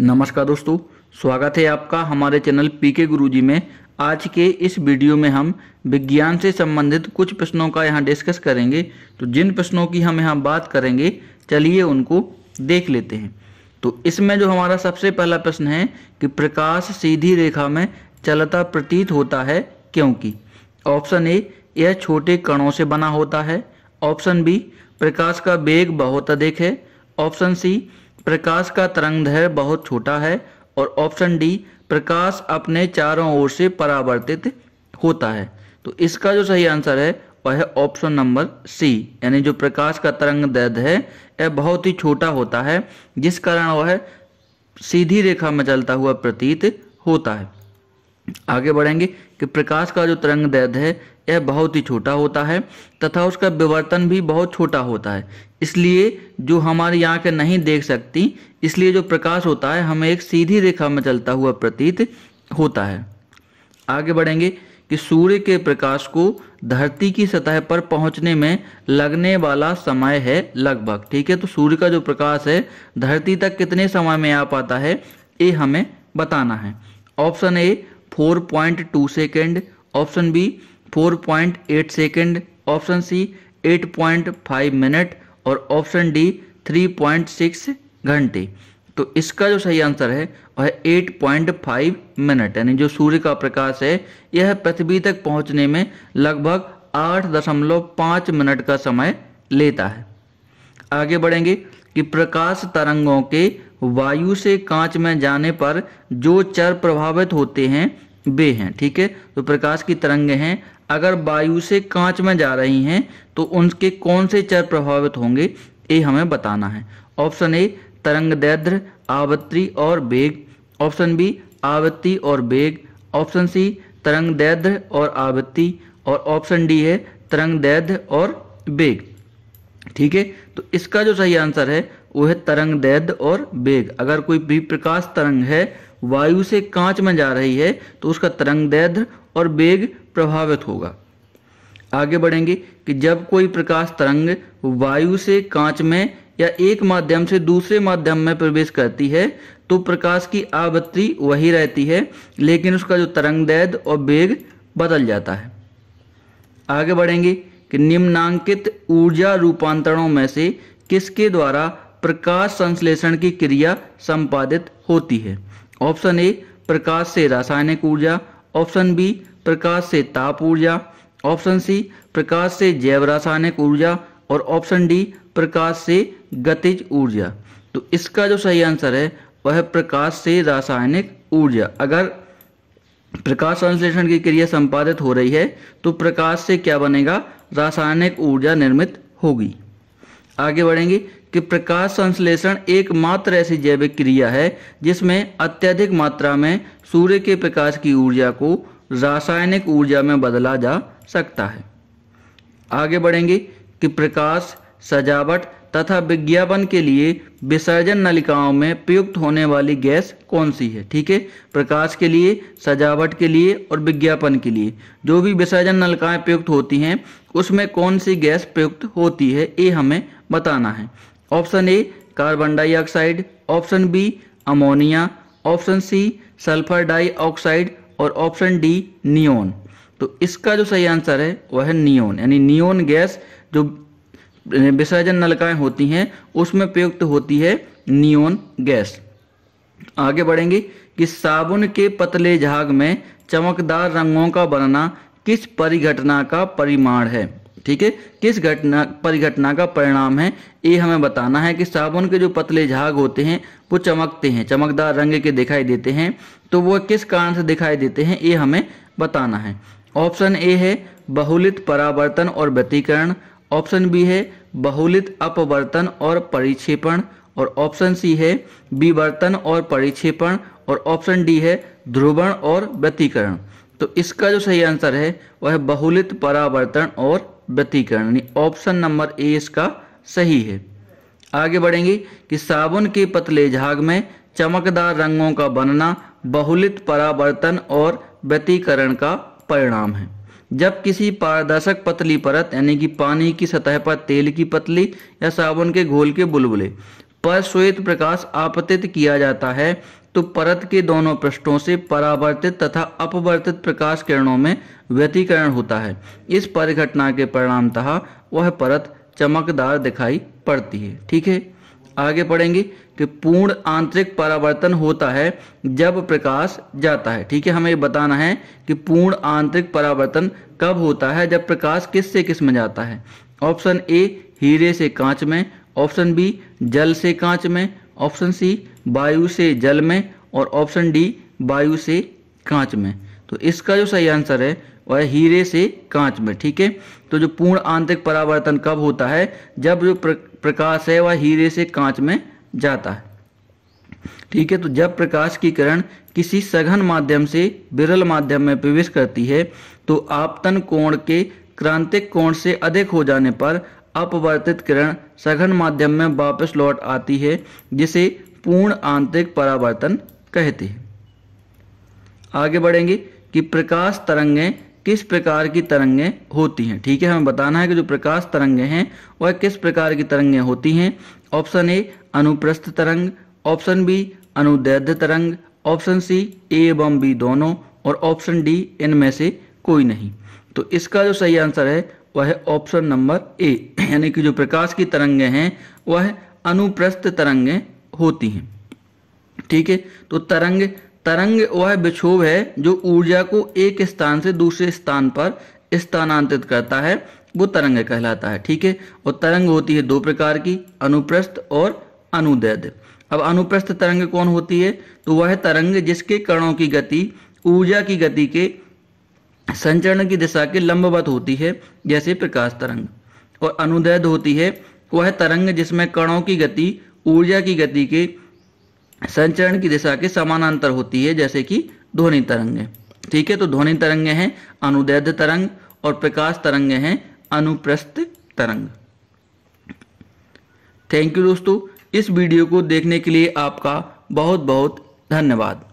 नमस्कार दोस्तों स्वागत है आपका हमारे चैनल पीके गुरुजी में आज के इस वीडियो में हम विज्ञान से संबंधित कुछ प्रश्नों का यहाँ डिस्कस करेंगे तो जिन प्रश्नों की हम यहाँ बात करेंगे चलिए उनको देख लेते हैं तो इसमें जो हमारा सबसे पहला प्रश्न है कि प्रकाश सीधी रेखा में चलता प्रतीत होता है क्योंकि ऑप्शन ए यह छोटे कणों से बना होता है ऑप्शन बी प्रकाश का वेग बहुत अधिक है ऑप्शन सी प्रकाश का तरंग दैर्घ्य बहुत छोटा है और ऑप्शन डी प्रकाश अपने चारों ओर से परावर्तित होता है तो इसका जो सही आंसर है वह है ऑप्शन नंबर सी यानी जो प्रकाश का तरंग दैर्घ्य है यह बहुत ही छोटा होता है जिस कारण वह सीधी रेखा में चलता हुआ प्रतीत होता है आगे बढ़ेंगे कि प्रकाश का जो तरंग दैर्घ्य है यह बहुत ही छोटा होता है तथा उसका विवर्तन भी बहुत छोटा होता है इसलिए जो हमारी आंखें नहीं देख सकती इसलिए जो प्रकाश होता है हमें एक सीधी रेखा में चलता हुआ प्रतीत होता है आगे बढ़ेंगे कि सूर्य के प्रकाश को धरती की सतह पर पहुंचने में लगने वाला समय है लगभग ठीक है तो सूर्य का जो प्रकाश है धरती तक कितने समय में आ पाता है ये हमें बताना है option A 4.2 second option B 4.8 second option C 8.5 minute और ऑप्शन डी 3.6 घंटे तो इसका जो सही आंसर है वह 8.5 मिनट यानी जो सूर्य का प्रकाश है यह पृथ्वी तक पहुंचने में लगभग 8.5 मिनट का समय लेता है आगे बढ़ेंगे कि प्रकाश तरंगों के वायु से कांच में जाने पर जो चर प्रभावित होते हैं वे हैं ठीक है तो प्रकाश की तरंगें हैं अगर वायु से कांच में जा रही हैं तो उनके कौन से चर प्रभावित होंगे ये हमें बताना है ऑप्शन ए तरंग दैद्र आवृत्ति और वेग ऑप्शन बी आवृत्ति और वेग ऑप्शन सी तरंग दैद्र और आवृत्ति और ऑप्शन डी है तरंग दैर्ध्य और वेग ठीक है तो इसका जो सही आंसर है वो है तरंग दैद और वेग अगर कोई भी प्रकाश तरंग है वायु से कांच में जा रही है तो उसका तरंग दैर्ध्य और वेग प्रभावित होगा आगे बढ़ेंगे कि जब कोई प्रकाश तरंग वायु से कांच में या एक माध्यम से दूसरे माध्यम में प्रवेश करती है तो प्रकाश की आवृत्ति वही रहती है लेकिन उसका जो तरंग दैर्ध्य और वेग बदल जाता है आगे बढ़ेंगे कि निम्नांकित ऊर्जा रूपांतरणों में से किसके द्वारा प्रकाश संश्लेषण की क्रिया संपादित होती है ऑप्शन ए प्रकाश से रासायनिक ऊर्जा ऑप्शन बी प्रकाश से ताप ऊर्जा ऑप्शन सी प्रकाश से जैव रासायनिक ऊर्जा और ऑप्शन डी प्रकाश से गतिज ऊर्जा तो इसका जो सही आंसर है वह प्रकाश से रासायनिक ऊर्जा अगर प्रकाश संश्लेषण की क्रिया संपादित हो रही है तो प्रकाश से क्या बनेगा रासायनिक ऊर्जा निर्मित होगी आगे बढ़ेंगे कि प्रकाश संश्लेषण एकमात्र ऐसी जैविक क्रिया है जिसमें अत्यधिक मात्रा में सूर्य के प्रकाश की ऊर्जा को रासायनिक ऊर्जा में बदला जा सकता है आगे बढ़ेंगे कि प्रकाश सजावट तथा विज्ञापन के लिए विसर्जन नलिकाओं में प्रयुक्त होने वाली गैस कौन सी है ठीक है प्रकाश के लिए सजावट के लिए और विज्ञापन के लिए जो भी विसर्जन नलिकाएं प्रयुक्त होती हैं उसमें कौन सी गैस प्रयुक्त होती है ये हमें बताना है option A carbon dioxide option B ammonia option C sulphur dioxide और ऑप्शन डी नियोन तो इसका जो सही आंसर है वह है नियोन यानी नियोन गैस जो विसर्जन नलकाएं होती हैं उसमें प्रयुक्त होती है नियोन गैस आगे बढ़ेंगे कि साबुन के पतले झाग में चमकदार रंगों का बनना किस परिघटना का परिमाण है ठीक है किस घटना परिघटना का परिणाम है ये हमें बताना है कि साबुन के जो पतले झाग होते हैं वो चमकते हैं चमकदार रंग के दिखाई देते हैं तो वो किस कारण से दिखाई देते हैं ये हमें बताना है ऑप्शन ए है बहुलित परावर्तन और व्यतीकरण ऑप्शन बी है बहुलित अपवर्तन और परिक्षेपण और ऑप्शन सी है विवर्तन और परिक्षेपण और ऑप्शन डी है ध्रुवण और व्यतीकरण तो इसका जो सही आंसर है वह बहुलित परावर्तन और व्यतीकरण यानी ऑप्शन नंबर ए इसका सही है आगे बढ़ेंगे कि साबुन के पतले झाग में चमकदार रंगों का बनना बहुलित परावर्तन और व्यतीकरण का परिणाम है जब किसी पारदर्शक पतली परत यानी कि पानी की सतह पर तेल की पतली या साबुन के घोल के बुलबुले पर श्वेत प्रकाश आपतित किया जाता है तो परत के दोनों पृष्ठों से परावर्तित तथा अपवर्तित प्रकाश किरणों में व्यतीकरण होता है इस परिघटना के परिणामतः वह परत चमकदार दिखाई पड़ती है ठीक है आगे पढ़ेंगे कि पूर्ण आंतरिक परावर्तन होता है जब प्रकाश जाता है ठीक है हमें बताना है कि पूर्ण आंतरिक परावर्तन कब होता है जब प्रकाश किस से किस में जाता है ऑप्शन ए हीरे से कांच में ऑप्शन बी जल से कांच में ऑप्शन सी वायु से जल में और ऑप्शन डी वायु से कांच में तो इसका जो सही आंसर है वह हीरे से कांच में ठीक है तो जो पूर्ण आंतरिक परावर्तन कब होता है जब जो प्रकाश है वह हीरे से कांच में जाता है ठीक है तो जब प्रकाश की किरण किसी सघन माध्यम से विरल माध्यम में प्रवेश करती है तो आपतन कोण के क्रांतिक कोण से अधिक हो जाने पर अपवर्तित किरण सघन माध्यम में वापस लौट आती है जिसे पूर्ण आंतरिक परावर्तन कहते हैं आगे बढ़ेंगे कि प्रकाश तरंगें किस प्रकार की तरंगें होती हैं ठीक है हमें बताना है कि जो प्रकाश तरंगें हैं वह किस प्रकार की तरंगें होती हैं ऑप्शन ए अनुप्रस्थ तरंग ऑप्शन बी अनुदैध तरंग ऑप्शन सी ए एवं बी दोनों और ऑप्शन डी इनमें से कोई नहीं तो इसका जो सही आंसर है वह ऑप्शन नंबर ए यानी कि जो प्रकाश की तरंगें हैं वह अनुप्रस्थ तरंगें होती हैं ठीक है तो तरंग तरंग वह विक्षोभ है जो ऊर्जा को एक स्थान से दूसरे स्थान पर स्थानांतरित करता है वो तरंग कहलाता है ठीक है और तरंग होती है दो प्रकार की अनुप्रस्थ और अनुदैध अब अनुप्रस्थ तरंग कौन होती है तो वह तरंग जिसके कणों की गति ऊर्जा की गति के संचरण की दिशा के लंबवत होती है जैसे प्रकाश तरंग और अनुदैध होती है वह तरंग जिसमें कणों की गति ऊर्जा की गति के संचरण की दिशा के समानांतर होती है जैसे कि ध्वनि तरंगे ठीक है तो ध्वनि तरंगे हैं अनुदैध तरंग और प्रकाश तरंगे हैं अनुप्रस्थ तरंग थैंक यू दोस्तों इस वीडियो को देखने के लिए आपका बहुत बहुत धन्यवाद